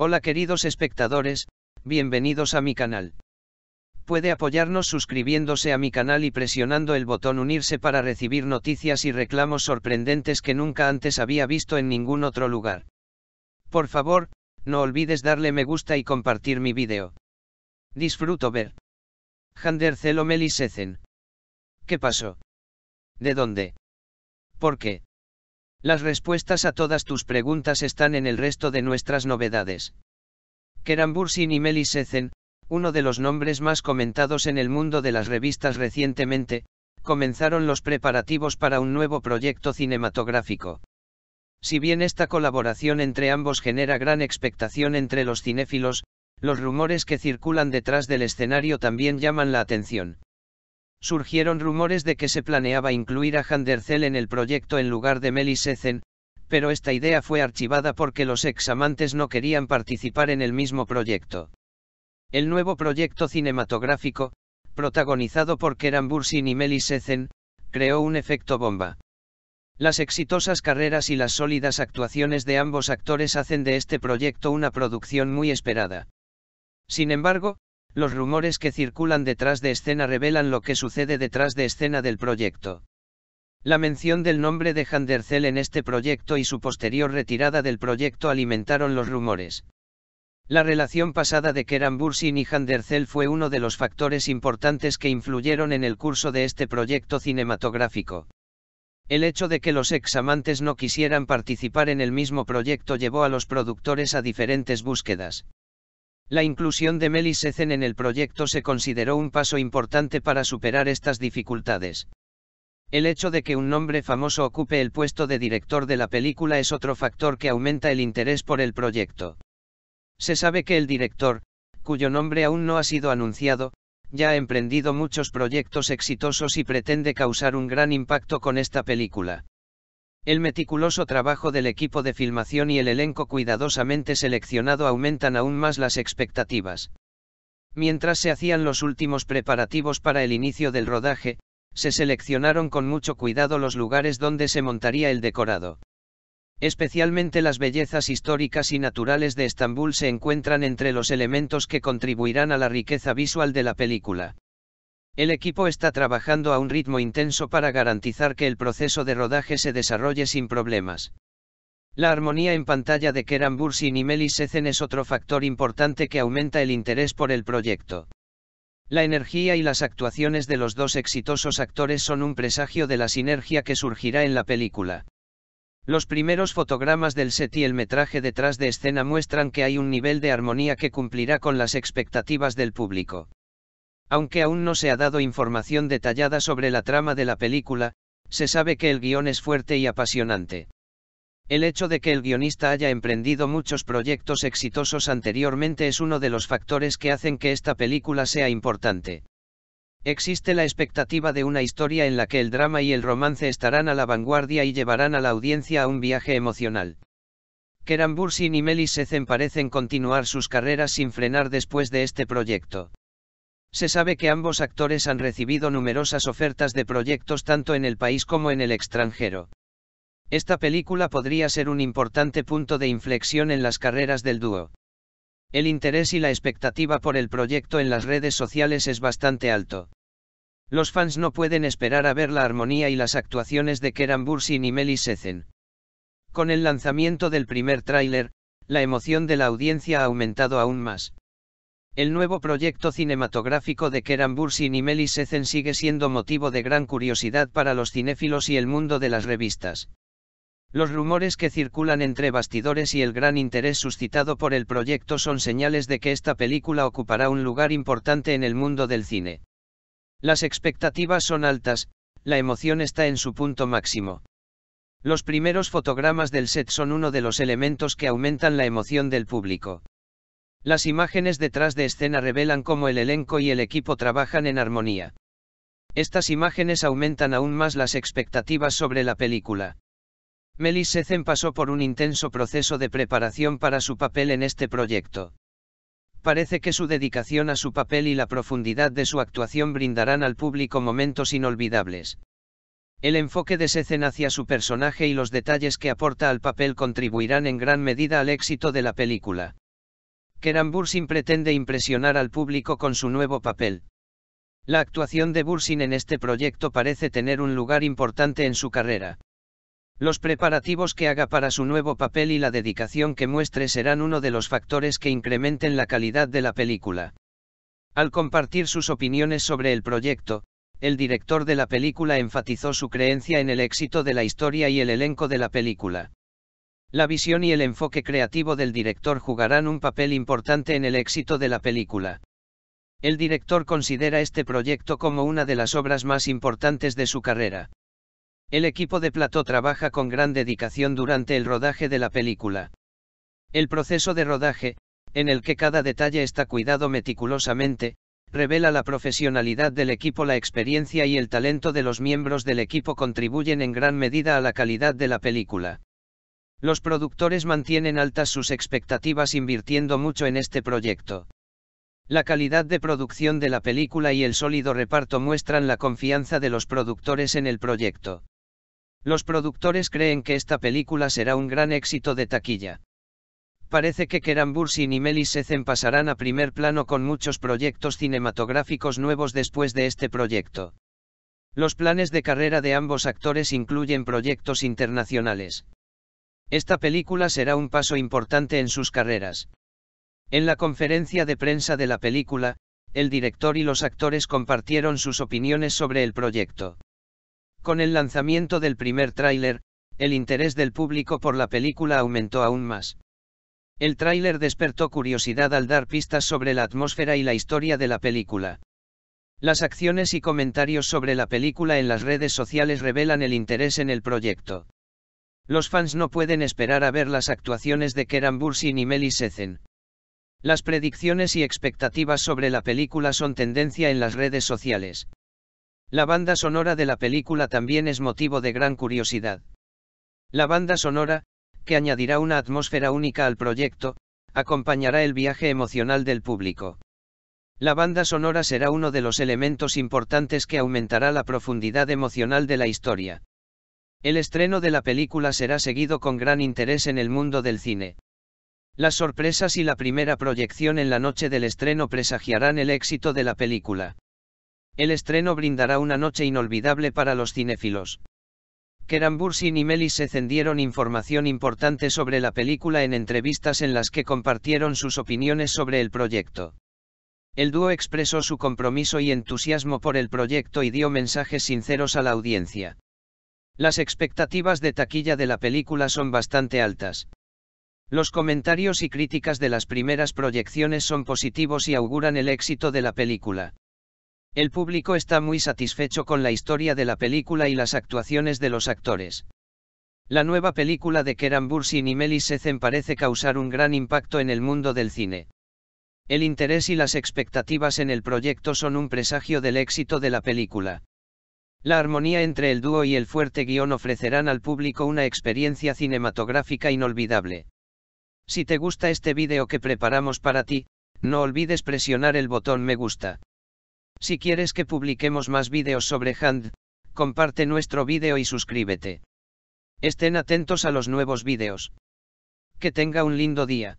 Hola queridos espectadores, bienvenidos a mi canal. Puede apoyarnos suscribiéndose a mi canal y presionando el botón unirse para recibir noticias y reclamos sorprendentes que nunca antes había visto en ningún otro lugar. Por favor, no olvides darle me gusta y compartir mi vídeo. Disfruto ver. Hander Zelomelis qué? Las respuestas a todas tus preguntas están en el resto de nuestras novedades. Kerambursin y Melis uno de los nombres más comentados en el mundo de las revistas recientemente, comenzaron los preparativos para un nuevo proyecto cinematográfico. Si bien esta colaboración entre ambos genera gran expectación entre los cinéfilos, los rumores que circulan detrás del escenario también llaman la atención surgieron rumores de que se planeaba incluir a Handercel en el proyecto en lugar de Melis Ezen, pero esta idea fue archivada porque los examantes no querían participar en el mismo proyecto. El nuevo proyecto cinematográfico, protagonizado por Keran Bursin y Melis Ezen, creó un efecto bomba. Las exitosas carreras y las sólidas actuaciones de ambos actores hacen de este proyecto una producción muy esperada. Sin embargo, los rumores que circulan detrás de escena revelan lo que sucede detrás de escena del proyecto. La mención del nombre de Handercel en este proyecto y su posterior retirada del proyecto alimentaron los rumores. La relación pasada de Keran Bursin y Handercel fue uno de los factores importantes que influyeron en el curso de este proyecto cinematográfico. El hecho de que los examantes no quisieran participar en el mismo proyecto llevó a los productores a diferentes búsquedas. La inclusión de Melis Ezen en el proyecto se consideró un paso importante para superar estas dificultades. El hecho de que un nombre famoso ocupe el puesto de director de la película es otro factor que aumenta el interés por el proyecto. Se sabe que el director, cuyo nombre aún no ha sido anunciado, ya ha emprendido muchos proyectos exitosos y pretende causar un gran impacto con esta película. El meticuloso trabajo del equipo de filmación y el elenco cuidadosamente seleccionado aumentan aún más las expectativas. Mientras se hacían los últimos preparativos para el inicio del rodaje, se seleccionaron con mucho cuidado los lugares donde se montaría el decorado. Especialmente las bellezas históricas y naturales de Estambul se encuentran entre los elementos que contribuirán a la riqueza visual de la película. El equipo está trabajando a un ritmo intenso para garantizar que el proceso de rodaje se desarrolle sin problemas. La armonía en pantalla de Keran Bursin y Melis Sezen es otro factor importante que aumenta el interés por el proyecto. La energía y las actuaciones de los dos exitosos actores son un presagio de la sinergia que surgirá en la película. Los primeros fotogramas del set y el metraje detrás de escena muestran que hay un nivel de armonía que cumplirá con las expectativas del público. Aunque aún no se ha dado información detallada sobre la trama de la película, se sabe que el guión es fuerte y apasionante. El hecho de que el guionista haya emprendido muchos proyectos exitosos anteriormente es uno de los factores que hacen que esta película sea importante. Existe la expectativa de una historia en la que el drama y el romance estarán a la vanguardia y llevarán a la audiencia a un viaje emocional. Keran y Melis Sezen parecen continuar sus carreras sin frenar después de este proyecto se sabe que ambos actores han recibido numerosas ofertas de proyectos tanto en el país como en el extranjero. Esta película podría ser un importante punto de inflexión en las carreras del dúo. El interés y la expectativa por el proyecto en las redes sociales es bastante alto. Los fans no pueden esperar a ver la armonía y las actuaciones de Keran Bursin y Melis Sezen. Con el lanzamiento del primer tráiler, la emoción de la audiencia ha aumentado aún más. El nuevo proyecto cinematográfico de Keran Bursin y Melis Ezen sigue siendo motivo de gran curiosidad para los cinéfilos y el mundo de las revistas. Los rumores que circulan entre bastidores y el gran interés suscitado por el proyecto son señales de que esta película ocupará un lugar importante en el mundo del cine. Las expectativas son altas, la emoción está en su punto máximo. Los primeros fotogramas del set son uno de los elementos que aumentan la emoción del público. Las imágenes detrás de escena revelan cómo el elenco y el equipo trabajan en armonía. Estas imágenes aumentan aún más las expectativas sobre la película. Melis Sezen pasó por un intenso proceso de preparación para su papel en este proyecto. Parece que su dedicación a su papel y la profundidad de su actuación brindarán al público momentos inolvidables. El enfoque de Sezen hacia su personaje y los detalles que aporta al papel contribuirán en gran medida al éxito de la película. Keran Bursin pretende impresionar al público con su nuevo papel. La actuación de Bursin en este proyecto parece tener un lugar importante en su carrera. Los preparativos que haga para su nuevo papel y la dedicación que muestre serán uno de los factores que incrementen la calidad de la película. Al compartir sus opiniones sobre el proyecto, el director de la película enfatizó su creencia en el éxito de la historia y el elenco de la película. La visión y el enfoque creativo del director jugarán un papel importante en el éxito de la película. El director considera este proyecto como una de las obras más importantes de su carrera. El equipo de Plató trabaja con gran dedicación durante el rodaje de la película. El proceso de rodaje, en el que cada detalle está cuidado meticulosamente, revela la profesionalidad del equipo, la experiencia y el talento de los miembros del equipo contribuyen en gran medida a la calidad de la película. Los productores mantienen altas sus expectativas invirtiendo mucho en este proyecto. La calidad de producción de la película y el sólido reparto muestran la confianza de los productores en el proyecto. Los productores creen que esta película será un gran éxito de taquilla. Parece que Keran Bursin y Melis Sezen pasarán a primer plano con muchos proyectos cinematográficos nuevos después de este proyecto. Los planes de carrera de ambos actores incluyen proyectos internacionales. Esta película será un paso importante en sus carreras. En la conferencia de prensa de la película, el director y los actores compartieron sus opiniones sobre el proyecto. Con el lanzamiento del primer tráiler, el interés del público por la película aumentó aún más. El tráiler despertó curiosidad al dar pistas sobre la atmósfera y la historia de la película. Las acciones y comentarios sobre la película en las redes sociales revelan el interés en el proyecto. Los fans no pueden esperar a ver las actuaciones de Keran Bursin y Melis Sezen. Las predicciones y expectativas sobre la película son tendencia en las redes sociales. La banda sonora de la película también es motivo de gran curiosidad. La banda sonora, que añadirá una atmósfera única al proyecto, acompañará el viaje emocional del público. La banda sonora será uno de los elementos importantes que aumentará la profundidad emocional de la historia. El estreno de la película será seguido con gran interés en el mundo del cine. Las sorpresas y la primera proyección en la noche del estreno presagiarán el éxito de la película. El estreno brindará una noche inolvidable para los cinéfilos. Kerambursin y Melis se cendieron información importante sobre la película en entrevistas en las que compartieron sus opiniones sobre el proyecto. El dúo expresó su compromiso y entusiasmo por el proyecto y dio mensajes sinceros a la audiencia. Las expectativas de taquilla de la película son bastante altas. Los comentarios y críticas de las primeras proyecciones son positivos y auguran el éxito de la película. El público está muy satisfecho con la historia de la película y las actuaciones de los actores. La nueva película de Keran Bursin y Melis Sezen parece causar un gran impacto en el mundo del cine. El interés y las expectativas en el proyecto son un presagio del éxito de la película. La armonía entre el dúo y el fuerte guión ofrecerán al público una experiencia cinematográfica inolvidable. Si te gusta este vídeo que preparamos para ti, no olvides presionar el botón me gusta. Si quieres que publiquemos más vídeos sobre Hand, comparte nuestro vídeo y suscríbete. Estén atentos a los nuevos vídeos. Que tenga un lindo día.